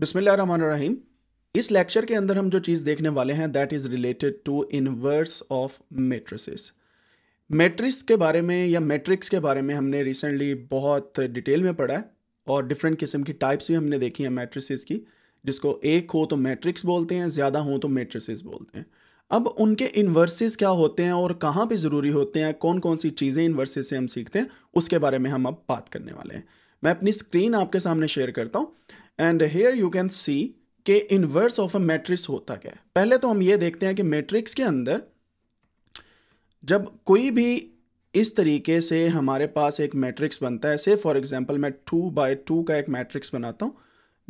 बिस्मिल्लाहिर्रहमानिर्रहीम इस लेक्चर के अंदर हम जो चीज़ देखने वाले हैं that is related to inverse of matrices matrix के बारे में या मैट्रिक्स के बारे में हमने रिसेंटली बहुत डिटेल में पढ़ा है और डिफरेंट किस्म की टाइप्स भी हमने देखी हैं मैट्रिसेस की जिसको एक हो तो मैट्रिक्स बोलते हैं ज़्यादा हो तो मैट्रिसेस बोलते हैं अब उनके इन्वर्सेस क्या होते हैं और कहाँ पे ज़रूरी होते हैं कौन कौन सी चीज़ें इन्वर्सेस से हम सीखते हैं उसके बारे में हम अब बात करने वाले हैं मैं अपनी स्क्रीन आपके सामने शेयर करता हूँ and here you can see के इनवर्स ऑफ अ मैट्रिक्स होता क्या है पहले तो हम ये देखते हैं कि मैट्रिक्स के अंदर जब कोई भी इस तरीके से हमारे पास एक मैट्रिक्स बनता है से फॉर एग्जांपल मैं टू बाय टू का एक मैट्रिक्स बनाता हूँ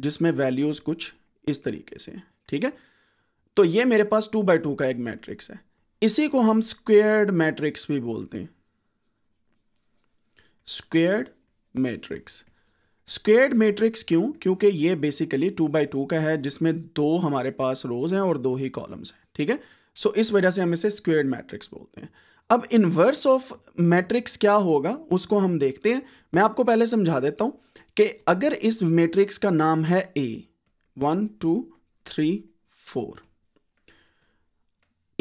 जिसमें वैल्यूज़ कुछ इस तरीके से ठीक है तो ये मेरे पास टू बाय टू का एक मैट्रिक्स है इसी को हम स्क्वेयर्ड मैट्रिक्स भी बोलते हैं स्क्वेयर्ड मैट्रिक्स स्क्वेयर मैट्रिक्स क्यों क्योंकि ये बेसिकली टू बाई टू का है जिसमें दो हमारे पास रोज हैं और दो ही कॉलम्स हैं ठीक है सो so, इस वजह से हम इसे स्क्वेयर मैट्रिक्स बोलते हैं अब इन्वर्स ऑफ मैट्रिक्स क्या होगा उसको हम देखते हैं मैं आपको पहले समझा देता हूं कि अगर इस मैट्रिक्स का नाम है A one two three four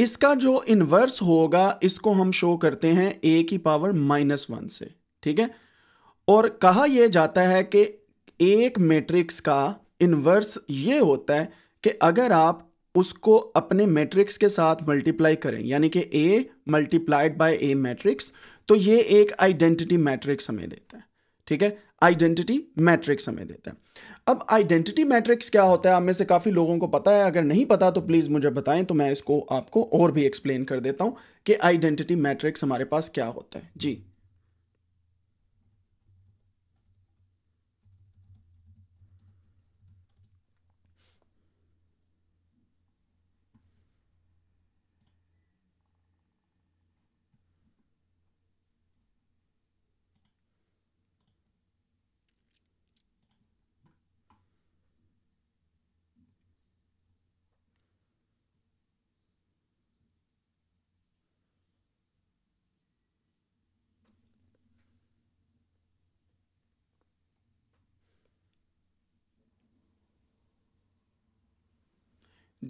इसका जो इन्वर्स होगा इसको हम शो करते हैं ए की पावर माइनस वन से ठीक है और कहा यह जाता है कि एक मैट्रिक्स का इन्वर्स ये होता है कि अगर आप उसको अपने मैट्रिक्स के साथ मल्टीप्लाई करें यानी कि A multiplied by A matrix तो ये एक आइडेंटिटी मैट्रिक्स हमें देता है ठीक है आइडेंटिटी मैट्रिक्स हमें देता है अब आइडेंटिटी मैट्रिक्स क्या होता है आप में से काफ़ी लोगों को पता है अगर नहीं पता तो प्लीज़ मुझे बताएं तो मैं इसको आपको और भी एक्सप्लेन कर देता हूँ कि आइडेंटिटी मैट्रिक्स हमारे पास क्या होता है जी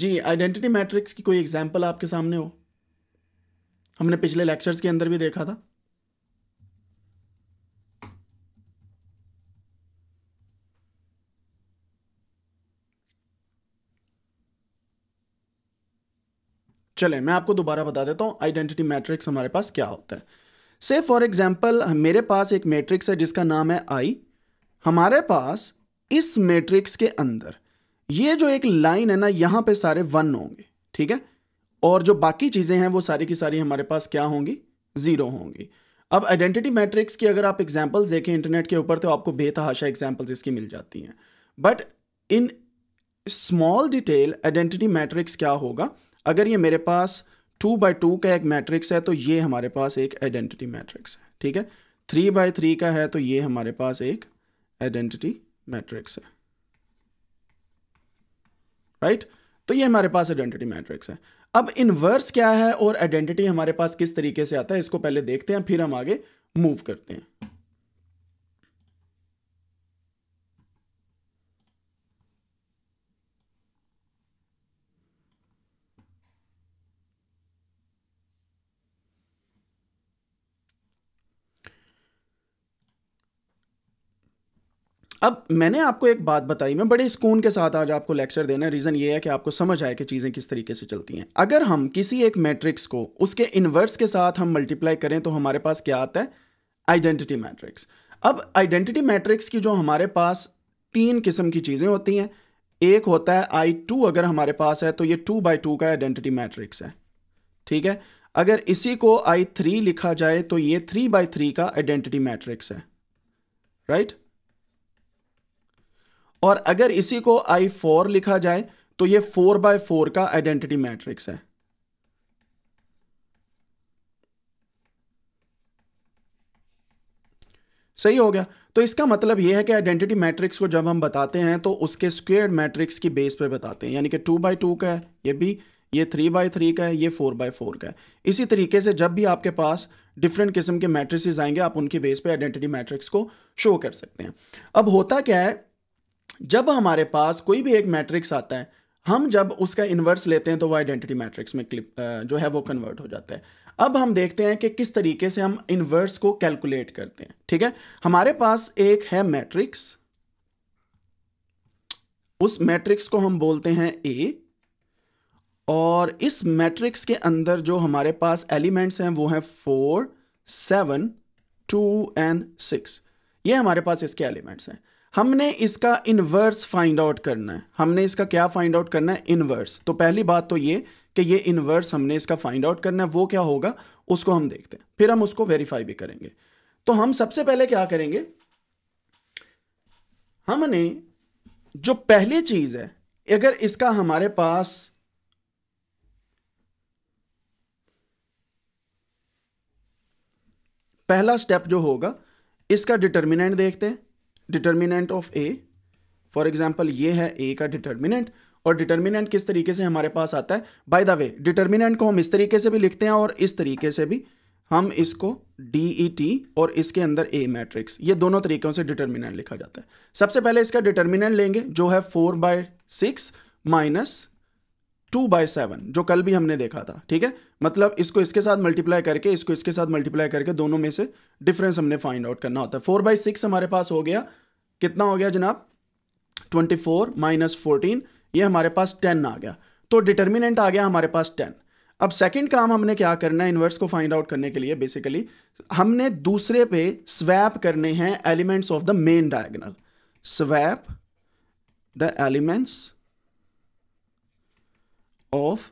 जी आइडेंटिटी मैट्रिक्स की कोई एग्जांपल आपके सामने हो हमने पिछले लेक्चर्स के अंदर भी देखा था चले मैं आपको दोबारा बता देता हूँ आइडेंटिटी मैट्रिक्स हमारे पास क्या होता है से फॉर एग्जाम्पल मेरे पास एक मैट्रिक्स है जिसका नाम है आई हमारे पास इस मैट्रिक्स के अंदर ये जो एक लाइन है ना यहां पे सारे वन होंगे ठीक है और जो बाकी चीज़ें हैं वो सारी की सारी हमारे पास क्या होंगी ज़ीरो होंगी अब आइडेंटिटी मैट्रिक्स की अगर आप एग्जाम्पल्स देखें इंटरनेट के ऊपर तो आपको बेतहाशा एग्जाम्पल्स इसकी मिल जाती हैं but in small detail identity matrix क्या होगा अगर ये मेरे पास टू बाई टू का एक मैट्रिक्स है तो ये हमारे पास एक आइडेंटिटी मैट्रिक्स है ठीक है थ्री बाय थ्री का है तो ये हमारे पास एक आइडेंटिटी मैट्रिक्स है राइट right? तो ये हमारे पास आइडेंटिटी मैट्रिक्स है अब इनवर्स क्या है और आइडेंटिटी हमारे पास किस तरीके से आता है इसको पहले देखते हैं फिर हम आगे मूव करते हैं अब मैंने आपको एक बात बताई मैं बड़े सुकून के साथ आज आपको लेक्चर देना रीज़न ये है कि आपको समझ आए कि चीज़ें किस तरीके से चलती हैं अगर हम किसी एक मैट्रिक्स को उसके इन्वर्स के साथ हम मल्टीप्लाई करें तो हमारे पास क्या आता है आइडेंटिटी मैट्रिक्स अब आइडेंटिटी मैट्रिक्स की जो हमारे पास तीन किस्म की चीज़ें होती हैं एक होता है आई टू अगर हमारे पास है तो ये टू बाई टू का आइडेंटिटी मैट्रिक्स है ठीक है अगर इसी को आई थ्री लिखा जाए तो ये थ्री बाई थ्री का आइडेंटिटी मैट्रिक्स है राइट right? और अगर इसी को आई फोर लिखा जाए तो ये फोर बाय फोर का आइडेंटिटी मैट्रिक्स है सही हो गया तो इसका मतलब यह है कि आइडेंटिटी मैट्रिक्स को जब हम बताते हैं तो उसके स्क्वेयर मैट्रिक्स की बेस पे बताते हैं यानी कि टू बाई टू का है ये भी ये थ्री बाई थ्री का है ये फोर बाई फोर का है इसी तरीके से जब भी आपके पास डिफरेंट किस्म के मैट्रिक आएंगे आप उनके बेस पे आइडेंटिटी मैट्रिक्स को शो कर सकते हैं अब होता क्या है जब हमारे पास कोई भी एक मैट्रिक्स आता है हम जब उसका इन्वर्स लेते हैं तो वो आइडेंटिटी मैट्रिक्स में क्लिप जो है वो कन्वर्ट हो जाता है अब हम देखते हैं कि किस तरीके से हम इन्वर्स को कैलकुलेट करते हैं ठीक है हमारे पास एक है मैट्रिक्स उस मैट्रिक्स को हम बोलते हैं ए और इस मैट्रिक्स के अंदर जो हमारे पास एलिमेंट्स हैं वो हैं four seven two and six ये हमारे पास इसके एलिमेंट्स हैं हमने इसका इनवर्स फाइंड आउट करना है हमने इसका क्या फाइंड आउट करना है इनवर्स तो पहली बात तो ये कि ये इनवर्स हमने इसका फाइंड आउट करना है वो क्या होगा उसको हम देखते हैं फिर हम उसको वेरीफाई भी करेंगे तो हम सबसे पहले क्या करेंगे हमने जो पहली चीज है अगर इसका हमारे पास पहला स्टेप जो होगा इसका डिटर्मिनेंट देखते हैं determinant of A for example ये है ए का डिटर्मिनेंट और डिटर्मिनेंट किस तरीके से हमारे पास आता है बाय द वे डिटर्मिनेंट को हम इस तरीके से भी लिखते हैं और इस तरीके से भी हम इसको डी ई टी और इसके अंदर ए मैट्रिक्स ये दोनों तरीकों से डिटर्मिनेंट लिखा जाता है सबसे पहले इसका डिटर्मिनेंट लेंगे जो है four by six minus two by seven जो कल भी हमने देखा था ठीक है मतलब इसको इसके साथ मल्टीप्लाई करके इसको इसके साथ मल्टीप्लाई करके दोनों में से डिफरेंस हमने फाइंड आउट करना होता है फोर बाई सिक्स हमारे पास हो गया कितना हो गया जनाब ट्वेंटी फोर माइनस फोर्टीन ये हमारे पास टेन आ गया तो डिटर्मिनेंट आ गया हमारे पास टेन अब सेकेंड काम हमने क्या करना है इन्वर्स को फाइंड आउट करने के लिए बेसिकली हमने दूसरे पे स्वैप करने हैं elements of the main diagonal swap the elements of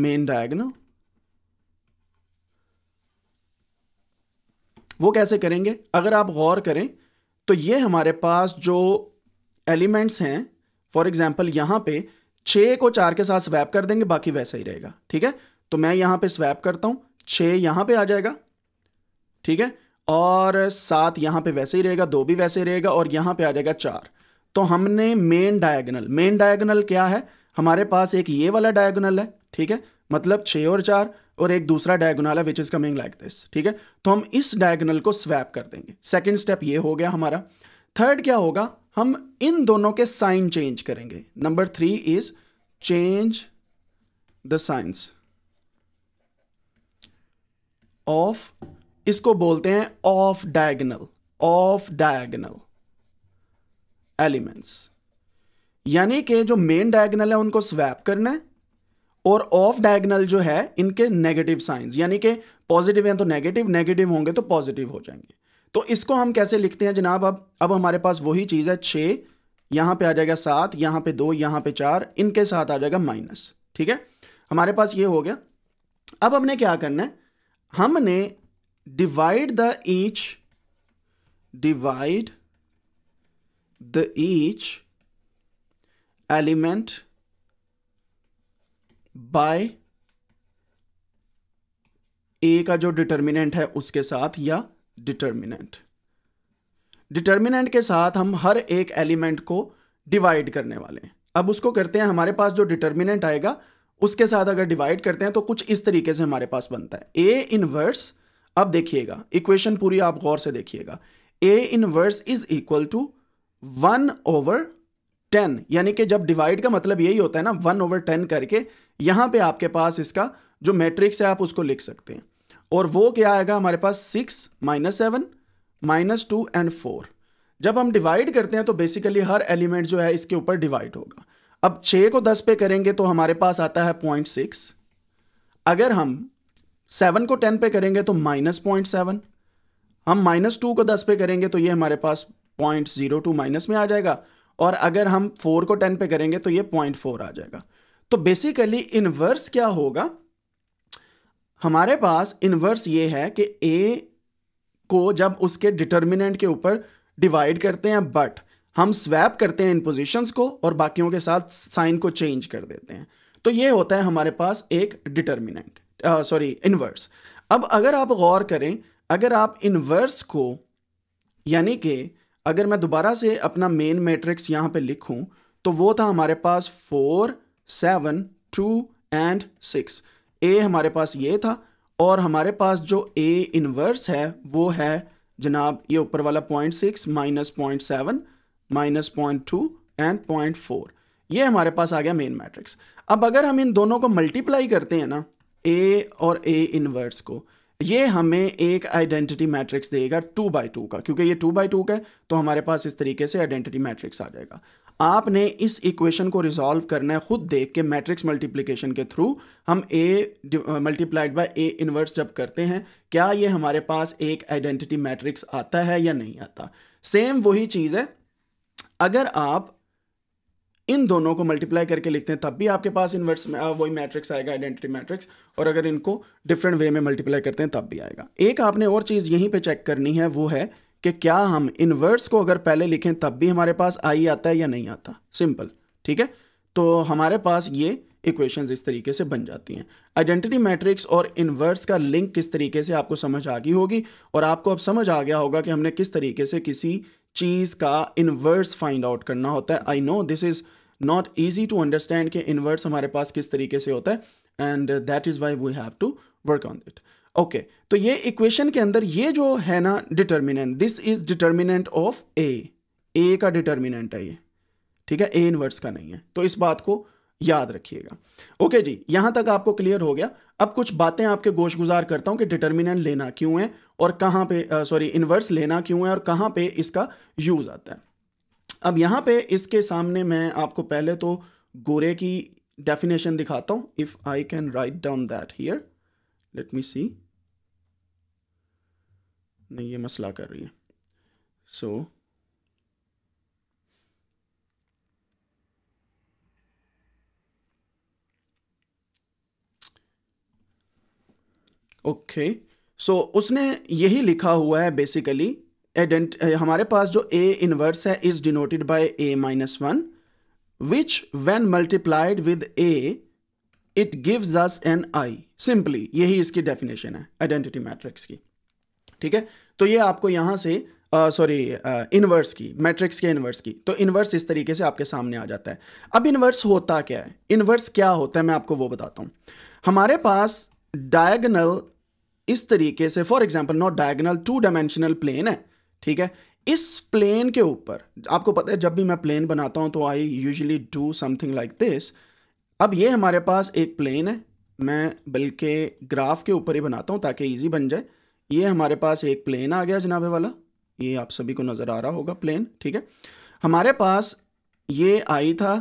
main diagonal वो कैसे करेंगे अगर आप गौर करें तो ये हमारे पास जो एलिमेंट्स हैं फॉर एग्जाम्पल यहाँ पे छः को चार के साथ स्वैप कर देंगे बाकी वैसा ही रहेगा ठीक है तो मैं यहाँ पे स्वैप करता हूँ छः यहाँ पे आ जाएगा ठीक है और सात यहाँ पे वैसे ही रहेगा दो भी वैसे ही रहेगा और यहाँ पे आ जाएगा चार तो हमने मेन डायगनल मेन डायगनल क्या है हमारे पास एक ये वाला डायगनल है ठीक है मतलब छः और चार और एक दूसरा डायगोनल है which is coming like this ठीक है तो हम इस डायगोनल को स्वैप कर देंगे सेकेंड स्टेप ये हो गया हमारा थर्ड क्या होगा हम इन दोनों के साइन चेंज करेंगे number three is change the signs of इसको बोलते हैं off diagonal off diagonal elements यानी कि जो मेन डायगनल है उनको स्वैप करना है और ऑफ डायगनल जो है इनके नेगेटिव साइंस यानी कि पॉजिटिव हैं तो नेगेटिव नेगेटिव होंगे तो पॉजिटिव हो जाएंगे तो इसको हम कैसे लिखते हैं जनाब अब अब हमारे पास वही चीज़ है छः यहाँ पे आ जाएगा सात यहाँ पे दो यहाँ पे चार इनके साथ आ जाएगा माइनस ठीक है हमारे पास ये हो गया अब हमने क्या करना है हमने divide the each divide the each element by A का जो डिटर्मिनेंट है उसके साथ या डिटर्मिनेंट डिटर्मिनेंट के साथ हम हर एक एलिमेंट को डिवाइड करने वाले हैं अब उसको करते हैं हमारे पास जो डिटर्मिनेंट आएगा उसके साथ अगर डिवाइड करते हैं तो कुछ इस तरीके से हमारे पास बनता है ए इनवर्स अब देखिएगा इक्वेशन पूरी आप गौर से देखिएगा A inverse is equal to one over ten यानी कि जब डिवाइड का मतलब यही होता है ना वन ओवर टेन करके यहाँ पे आपके पास इसका जो मैट्रिक्स है आप उसको लिख सकते हैं और वो क्या आएगा हमारे पास six minus seven minus two and four जब हम डिवाइड करते हैं तो बेसिकली हर एलिमेंट जो है इसके ऊपर डिवाइड होगा अब छः को दस पे करेंगे तो हमारे पास आता है पॉइंट सिक्स अगर हम सेवन को टेन पे करेंगे तो माइनस पॉइंट सेवन हम माइनस टू को दस पे करेंगे तो ये हमारे पास पॉइंट जीरो टू माइनस में आ जाएगा और अगर हम फोर को टेन पे करेंगे तो ये पॉइंट फोर आ जाएगा तो बेसिकली इनवर्स क्या होगा हमारे पास इनवर्स ये है कि ए को जब उसके डिटर्मिनेंट के ऊपर डिवाइड करते हैं बट हम स्वैप करते हैं इन पोजीशंस को और बाकियों के साथ साइन को चेंज कर देते हैं तो ये होता है हमारे पास एक डिटर्मिनेंट सॉरी इनवर्स अब अगर आप गौर करें अगर आप इनवर्स को यानी कि अगर मैं दोबारा से अपना मेन मैट्रिक्स यहाँ पे लिखूँ तो वो था हमारे पास four seven two and six A हमारे पास ये था और हमारे पास जो ए इनवर्स है वो है जनाब ये ऊपर वाला point six minus point seven minus point two and point four ये हमारे पास आ गया मेन मैट्रिक्स अब अगर हम इन दोनों को मल्टीप्लाई करते हैं ना ए और ए इनवर्स को ये हमें एक आइडेंटिटी मैट्रिक्स देगा टू बाई टू का क्योंकि ये टू बाई टू का है तो हमारे पास इस तरीके से आइडेंटिटी मैट्रिक्स आ जाएगा आपने इस इक्वेशन को रिजॉल्व करना है खुद देख के मैट्रिक्स मल्टीप्लिकेशन के थ्रू हम A multiplied by A inverse जब करते हैं क्या ये हमारे पास एक आइडेंटिटी मैट्रिक्स आता है या नहीं आता सेम वही चीज़ है अगर आप इन दोनों को मल्टीप्लाई करके लिखते हैं तब भी आपके पास इन्वर्स में वही मैट्रिक्स आएगा आइडेंटिटी मैट्रिक्स और अगर इनको डिफरेंट वे में मल्टीप्लाई करते हैं तब भी आएगा एक आपने और चीज़ यहीं पे चेक करनी है वो है कि क्या हम इनवर्स को अगर पहले लिखें तब भी हमारे पास आई आता है या नहीं आता सिंपल ठीक है तो हमारे पास ये इक्वेशंस इस तरीके से बन जाती हैं आइडेंटिटी मैट्रिक्स और इनवर्स का लिंक किस तरीके से आपको समझ आ गई होगी और आपको अब समझ आ गया होगा कि हमने किस तरीके से किसी चीज़ का इनवर्स फाइंड आउट करना होता है I know this is not easy to understand कि इनवर्स हमारे पास किस तरीके से होता है and that is why we have to work on that okay okay, तो ये इक्वेशन के अंदर ये जो है ना determinant this is determinant of A A का डिटर्मिनेंट है ये ठीक है ए इनवर्स का नहीं है तो इस बात को याद रखिएगा ओके okay जी यहां तक आपको क्लियर हो गया अब कुछ बातें आपके गोश गुजार करता हूं कि डिटर्मिनेंट लेना क्यों है और कहां पे सॉरी इनवर्स लेना क्यों है और कहां पे इसका यूज आता है अब यहां पे इसके सामने मैं आपको पहले तो गोरे की डेफिनेशन दिखाता हूं if I can write down that here let me see नहीं ये मसला कर रही है so so, okay okay. So so, उसने यही लिखा हुआ है बेसिकली एडेंट हमारे पास जो ए इनवर्स है is denoted by A minus one which when multiplied with A it gives us an I simply यही इसकी डेफिनेशन है आइडेंटिटी मैट्रिक्स की ठीक है तो ये आपको यहाँ से सॉरी इनवर्स की मैट्रिक्स के इनवर्स की तो इनवर्स इस तरीके से आपके सामने आ जाता है अब इनवर्स होता क्या है इनवर्स क्या होता है मैं आपको वो बताता हूँ हमारे पास डायगनल इस तरीके से for example not diagonal two dimensional plane है ठीक है इस प्लेन के ऊपर आपको पता है जब भी मैं प्लेन बनाता हूँ तो I usually do something like this अब ये हमारे पास एक प्लेन है मैं बल्कि ग्राफ के ऊपर ही बनाता हूँ ताकि ईजी बन जाए ये हमारे पास एक प्लेन आ गया जनाबे वाला ये आप सभी को नज़र आ रहा होगा प्लेन ठीक है हमारे पास ये आई था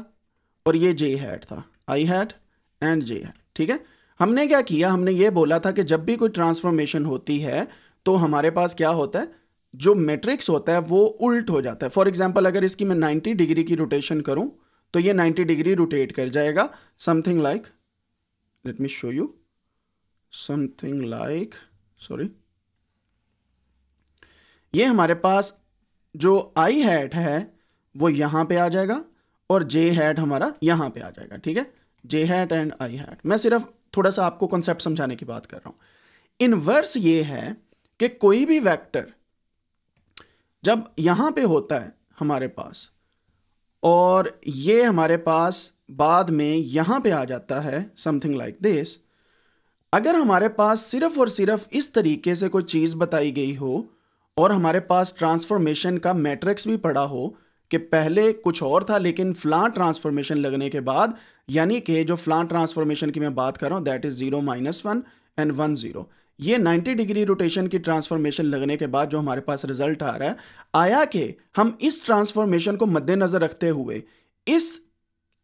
और ये जे हैट था I hat and J hat ठीक है हमने क्या किया हमने ये बोला था कि जब भी कोई ट्रांसफॉर्मेशन होती है तो हमारे पास क्या होता है जो मैट्रिक्स होता है वो उल्ट हो जाता है फॉर एग्जाम्पल अगर इसकी मैं 90 डिग्री की रोटेशन करूं तो ये 90 डिग्री रोटेट कर जाएगा something like let me show you something like sorry ये हमारे पास जो आई हैट है वो यहाँ पे आ जाएगा और जे हैट हमारा यहाँ पे आ जाएगा ठीक है J hat and I hat मैं सिर्फ थोड़ा सा आपको कॉन्सेप्ट समझाने की बात कर रहा हूँ इनवर्स ये है कि कोई भी वेक्टर जब यहाँ पे होता है हमारे पास और ये हमारे पास बाद में यहाँ पे आ जाता है समथिंग लाइक दिस अगर हमारे पास सिर्फ और सिर्फ इस तरीके से कोई चीज़ बताई गई हो और हमारे पास ट्रांसफॉर्मेशन का मैट्रिक्स भी पड़ा हो कि पहले कुछ और था लेकिन फ्लान ट्रांसफॉर्मेशन लगने के बाद यानी कि जो फ्लां ट्रांसफॉर्मेशन की मैं बात कर रहा हूँ that is zero minus one and one zero ये 90 डिग्री रोटेशन की ट्रांसफॉर्मेशन लगने के बाद जो हमारे पास रिजल्ट आ रहा है आया कि हम इस ट्रांसफॉर्मेशन को मद्देनजर रखते हुए इस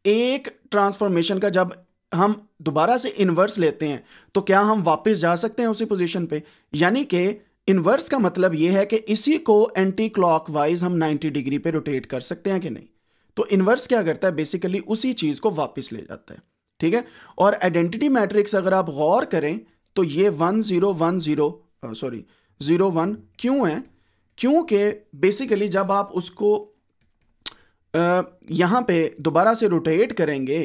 एक ट्रांसफॉर्मेशन का जब हम दोबारा से इन्वर्स लेते हैं तो क्या हम वापस जा सकते हैं उसी पोजीशन पे यानी कि इनवर्स का मतलब यह है कि इसी को एंटी क्लॉक वाइज हम 90 डिग्री पे रोटेट कर सकते हैं कि नहीं तो इनवर्स क्या करता है बेसिकली उसी चीज को वापस ले जाता है ठीक है और आइडेंटिटी मैट्रिक्स अगर आप गौर करें तो ये one zero one zero sorry zero one क्यों है क्योंकि बेसिकली जब आप उसको यहाँ पे दोबारा से रोटेट करेंगे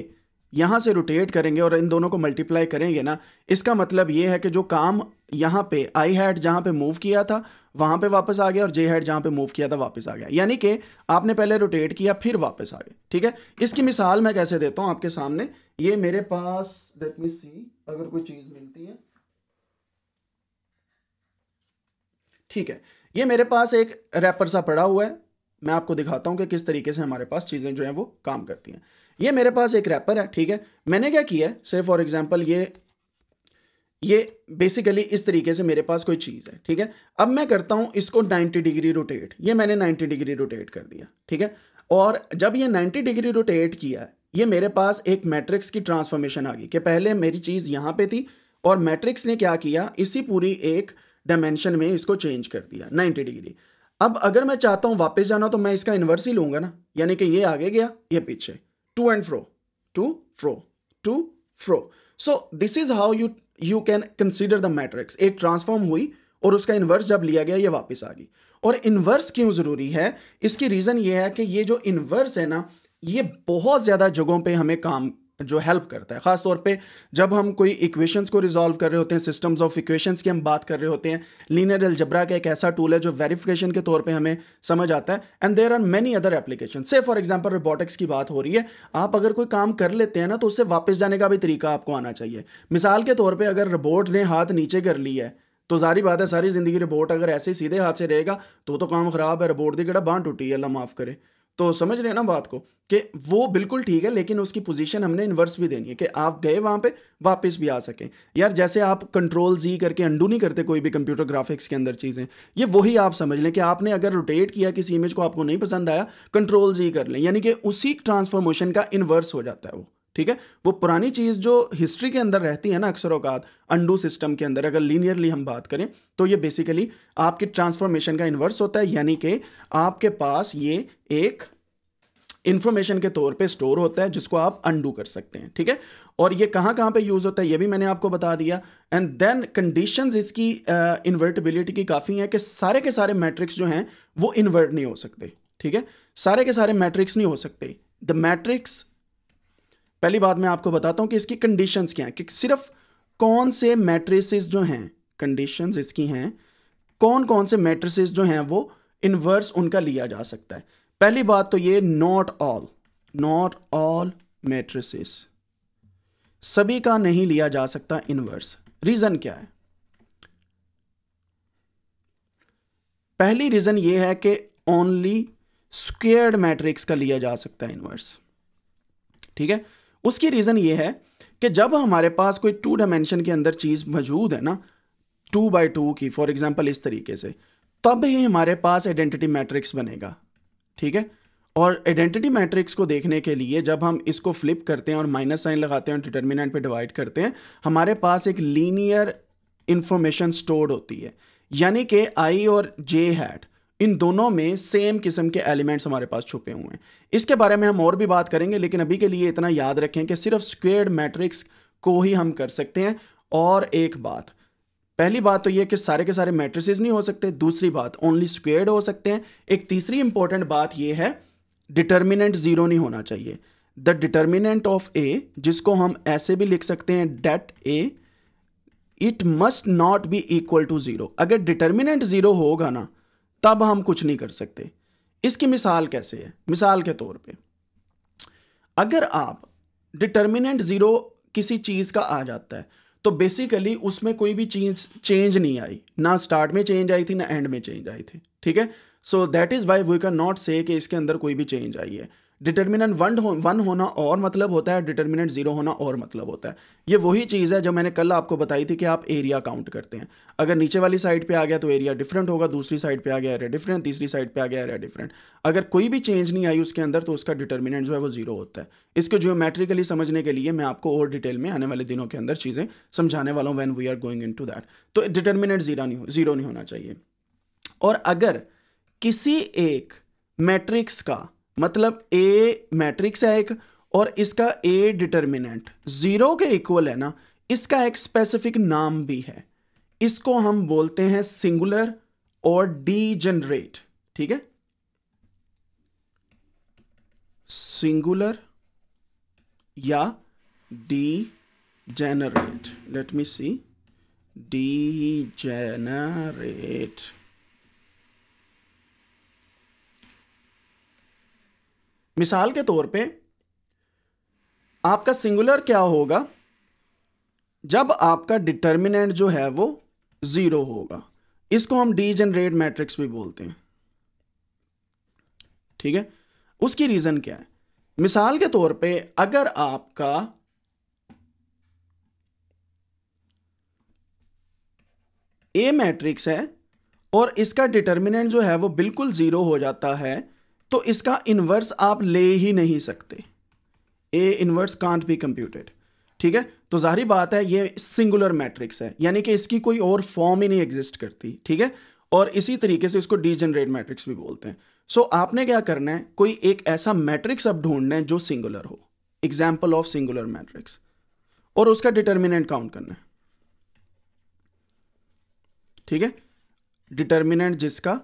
यहाँ से रोटेट करेंगे और इन दोनों को मल्टीप्लाई करेंगे ना इसका मतलब ये है कि जो काम यहाँ पे आई हैड जहाँ पे मूव किया था वहाँ पे वापस आ गया और जे हैड जहाँ पे मूव किया था वापस आ गया यानी कि आपने पहले रोटेट किया फिर वापस आ गए ठीक है इसकी मिसाल मैं कैसे देता हूँ आपके सामने ये मेरे पास लेट मी सी अगर कोई चीज़ मिलती है ठीक है ये मेरे पास एक रैपर सा पड़ा हुआ है मैं आपको दिखाता हूँ कि किस तरीके से हमारे पास चीज़ें जो हैं वो काम करती हैं ये मेरे पास एक रैपर है ठीक है मैंने क्या किया है से फॉर एग्ज़ाम्पल ये ये बेसिकली इस तरीके से मेरे पास कोई चीज़ है ठीक है अब मैं करता हूँ इसको 90 डिग्री रोटेट ये मैंने 90 डिग्री रोटेट कर दिया ठीक है और जब ये 90 डिग्री रोटेट किया ये मेरे पास एक मैट्रिक्स की ट्रांसफॉर्मेशन आ गई कि पहले मेरी चीज़ यहाँ पे थी और मैट्रिक्स ने क्या किया इसी पूरी एक डायमेंशन में इसको चेंज कर दिया नाइन्टी डिग्री अब अगर मैं चाहता हूँ वापस जाना तो मैं इसका इन्वर्स ही लूँगा ना यानी कि ये आगे गया ये पीछे to and fro to fro to fro so this is how you you can consider the matrix एक ट्रांसफॉर्म हुई और उसका इन्वर्स जब लिया गया ये वापस आ गई और इन्वर्स क्यों ज़रूरी है इसकी रीज़न ये है कि ये जो इन्वर्स है ना ये बहुत ज़्यादा जगहों पे हमें काम जो हेल्प करता है ख़ास तौर पे जब हम कोई इक्वेशंस को रिजॉल्व कर रहे होते हैं सिस्टम्स ऑफ इक्वेशंस की हम बात कर रहे होते हैं लीनियर अलजबरा का एक ऐसा टूल है जो वेरिफिकेशन के तौर पे हमें समझ आता है and there are many other application से फॉर एग्जांपल रोबोटिक्स की बात हो रही है आप अगर कोई काम कर लेते हैं ना तो उससे वापस जाने का भी तरीका आपको आना चाहिए मिसाल के तौर पर अगर रोबोट ने हाथ नीचे कर लिया है तो जारी बात है सारी ज़िंदगी रोबोट अगर ऐसे सीधे हाथ से रहेगा तो तो काम ख़राब है रोबोट की कड़ा बांट टूटी है अल्लाह माफ़ करे तो समझ रहे हैं ना बात को कि वो बिल्कुल ठीक है लेकिन उसकी पोजीशन हमने इन्वर्स भी देनी है कि आप गए वहाँ पे वापस भी आ सकें यार जैसे आप कंट्रोल जी करके अंडू नहीं करते कोई भी कंप्यूटर ग्राफिक्स के अंदर चीज़ें ये वही आप समझ लें कि आपने अगर रोटेट किया किसी इमेज को आपको नहीं पसंद आया कंट्रोल जी कर लें यानी कि उसी ट्रांसफॉर्मेशन का इन्वर्स हो जाता है वो ठीक है वो पुरानी चीज़ जो हिस्ट्री के अंदर रहती है ना अक्सर अवकात अंडू सिस्टम के अंदर अगर लीनियरली हम बात करें तो ये बेसिकली आपके ट्रांसफॉर्मेशन का इन्वर्स होता है यानी कि आपके पास ये एक इंफॉर्मेशन के तौर पे स्टोर होता है जिसको आप अंडू कर सकते हैं ठीक है और ये कहां कहां पे यूज़ होता है ये भी मैंने आपको बता दिया एंड देन कंडीशंस इसकी इन्वर्टेबिलिटी uh, की काफ़ी है कि सारे के सारे मैट्रिक्स जो हैं वो इन्वर्ट नहीं हो सकते ठीक है सारे के सारे मैट्रिक्स नहीं हो सकते द मैट्रिक्स पहली बात मैं आपको बताता हूं कि इसकी कंडीशंस क्या हैं कि सिर्फ कौन से मैट्रिसेस जो हैं कंडीशंस इसकी हैं कौन कौन से मैट्रिसेस जो हैं वो इनवर्स उनका लिया जा सकता है पहली बात तो ये not all not all matrices सभी का नहीं लिया जा सकता इनवर्स रीजन क्या है पहली रीजन ये है कि ओनली स्क्वेयर्ड मैट्रिक्स का लिया जा सकता है इनवर्स ठीक है उसकी रीज़न ये है कि जब हमारे पास कोई टू डायमेंशन के अंदर चीज़ मौजूद है ना टू बाई टू की फॉर एग्जाम्पल इस तरीके से तब ही हमारे पास आइडेंटिटी मैट्रिक्स बनेगा ठीक है और आइडेंटिटी मैट्रिक्स को देखने के लिए जब हम इसको फ्लिप करते हैं और माइनस साइन लगाते हैं और डिटर्मिनेंट पे डिवाइड करते हैं हमारे पास एक लीनियर इंफॉर्मेशन स्टोर्ड होती है यानी कि आई और जे हैट इन दोनों में सेम किस्म के एलिमेंट्स हमारे पास छुपे हुए हैं इसके बारे में हम और भी बात करेंगे लेकिन अभी के लिए इतना याद रखें कि सिर्फ स्क्वेयर्ड मैट्रिक्स को ही हम कर सकते हैं और एक बात पहली बात तो यह कि सारे के सारे मैट्रिसेस नहीं हो सकते दूसरी बात ओनली स्क्वेयर्ड हो सकते हैं एक तीसरी इंपॉर्टेंट बात यह है डिटर्मिनेंट ज़ीरो नहीं होना चाहिए द डिटर्मिनेंट ऑफ ए जिसको हम ऐसे भी लिख सकते हैं det A it must not be equal to zero अगर डिटर्मिनेंट ज़ीरो होगा ना तब हम कुछ नहीं कर सकते इसकी मिसाल कैसे है मिसाल के तौर पे अगर आप डिटर्मिनेंट ज़ीरो किसी चीज़ का आ जाता है तो बेसिकली उसमें कोई भी चीज चेंज नहीं आई ना स्टार्ट में चेंज आई थी ना एंड में चेंज आई थी ठीक है so that is why we can not say इसके अंदर कोई भी चेंज आई है डिटर्मिनेंट वन हो वन होना और मतलब होता है डिटर्मिनेंट ज़ीरो होना और मतलब होता है ये वही चीज़ है जो मैंने कल आपको बताई थी कि आप एरिया काउंट करते हैं अगर नीचे वाली साइड पे आ गया तो एरिया डिफरेंट होगा दूसरी साइड पे आ गया एरिया डिफरेंट तीसरी साइड पे आ गया एरिया डिफरेंट अगर कोई भी चेंज नहीं आई उसके अंदर तो उसका डिटर्मिनेंट जो है वो ज़ीरो होता है इसको जियोमेट्रिकली समझने के लिए मैं आपको और डिटेल में आने वाले दिनों के अंदर चीज़ें समझाने वाला हूँ when we are going into that तो डिटर्मिनेंट ज़ीरो नहीं ज़ीरो नहीं होना चाहिए और अगर किसी एक मैट्रिक्स का मतलब ए मैट्रिक्स है एक और इसका ए डिटर्मिनेंट जीरो के इक्वल है ना इसका एक स्पेसिफिक नाम भी है इसको हम बोलते हैं सिंगुलर और डी जनरेट ठीक है सिंगुलर या degenerate let me see degenerate मिसाल के तौर पे आपका सिंगुलर क्या होगा जब आपका डिटर्मिनेंट जो है वो ज़ीरो होगा इसको हम डी जनरेट मैट्रिक्स भी बोलते हैं ठीक है उसकी रीज़न क्या है मिसाल के तौर पे अगर आपका ए मैट्रिक्स है और इसका डिटर्मिनेंट जो है वो बिल्कुल ज़ीरो हो जाता है तो इसका इन्वर्स आप ले ही नहीं सकते A inverse can't be computed ठीक है तो जाहरी बात है ये सिंगुलर मैट्रिक्स है यानी कि इसकी कोई और फॉर्म ही नहीं एग्जिस्ट करती ठीक है और इसी तरीके से इसको डीजनरेट मैट्रिक्स भी बोलते हैं सो so, आपने क्या करना है कोई एक ऐसा मैट्रिक्स अब ढूंढना है जो सिंगुलर हो एग्जाम्पल ऑफ सिंगुलर मैट्रिक्स और उसका डिटर्मिनेंट काउंट करना है ठीक है डिटर्मिनेंट जिसका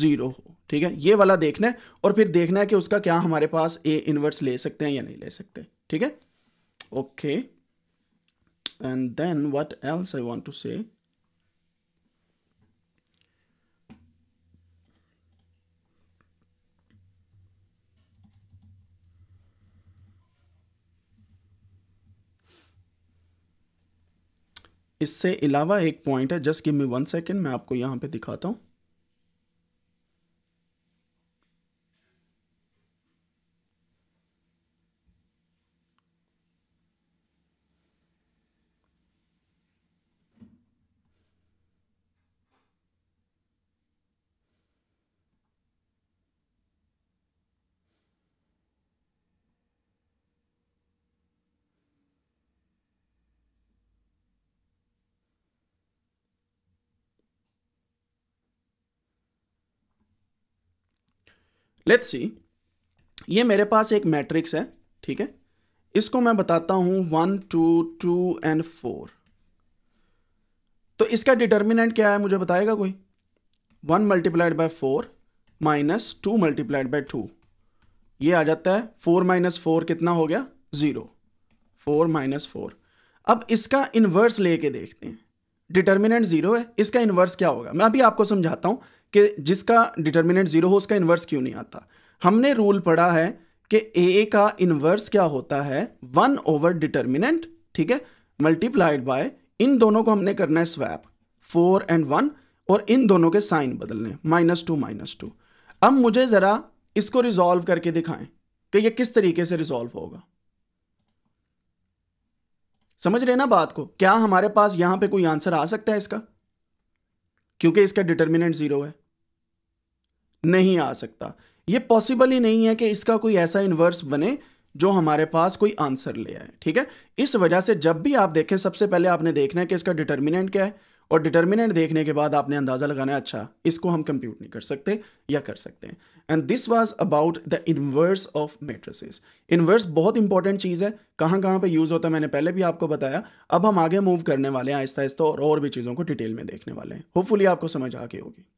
जीरो हो ठीक है ये वाला देखना है और फिर देखना है कि उसका क्या हमारे पास ए इनवर्स ले सकते हैं या नहीं ले सकते ठीक है okay and then what else I want to say इससे अलावा एक पॉइंट है just give me one second मैं आपको यहां पे दिखाता हूं लेट्स सी ये मेरे पास एक मैट्रिक्स है ठीक है इसको मैं बताता हूं one two two and four तो इसका डिटर्मिनेंट क्या है मुझे बताएगा कोई one multiplied by four minus two multiplied by two ये आ जाता है फोर माइनस फोर कितना हो गया ज़ीरो फोर माइनस फोर अब इसका इन्वर्स लेके देखते हैं डिटर्मिनेंट ज़ीरो है इसका इन्वर्स क्या होगा मैं अभी आपको समझाता हूं कि जिसका डिटर्मिनेंट जीरो हो उसका इन्वर्स क्यों नहीं आता हमने रूल पढ़ा है कि ए का इन्वर्स क्या होता है वन ओवर डिटर्मिनेंट ठीक है मल्टीप्लाइड बाय इन दोनों को हमने करना है स्वैप फोर एंड वन और इन दोनों के साइन बदलने माइनस टू माइनस टू अब मुझे ज़रा इसको रिजॉल्व करके दिखाएं कि ये किस तरीके से रिजॉल्व होगा समझ रहे ना बात को क्या हमारे पास यहां पे कोई आंसर आ सकता है इसका क्योंकि इसका डिटर्मिनेंट जीरो है नहीं आ सकता ये पॉसिबल ही नहीं है कि इसका कोई ऐसा इन्वर्स बने जो हमारे पास कोई आंसर ले आए ठीक है इस वजह से जब भी आप देखें सबसे पहले आपने देखना है कि इसका डिटर्मिनेंट क्या है और डिटर्मिनेंट देखने के बाद आपने अंदाज़ा लगाना है अच्छा इसको हम कंप्यूट नहीं कर सकते या कर सकते हैं and this was about the inverse of matrices inverse बहुत इंपॉर्टेंट चीज़ है कहाँ कहाँ पे यूज़ होता है मैंने पहले भी आपको बताया अब हम आगे मूव करने वाले हैं आहिस्ता आहिस्ता और, और भी चीज़ों को डिटेल में देखने वाले हैं होपफुली आपको समझ आ गई होगी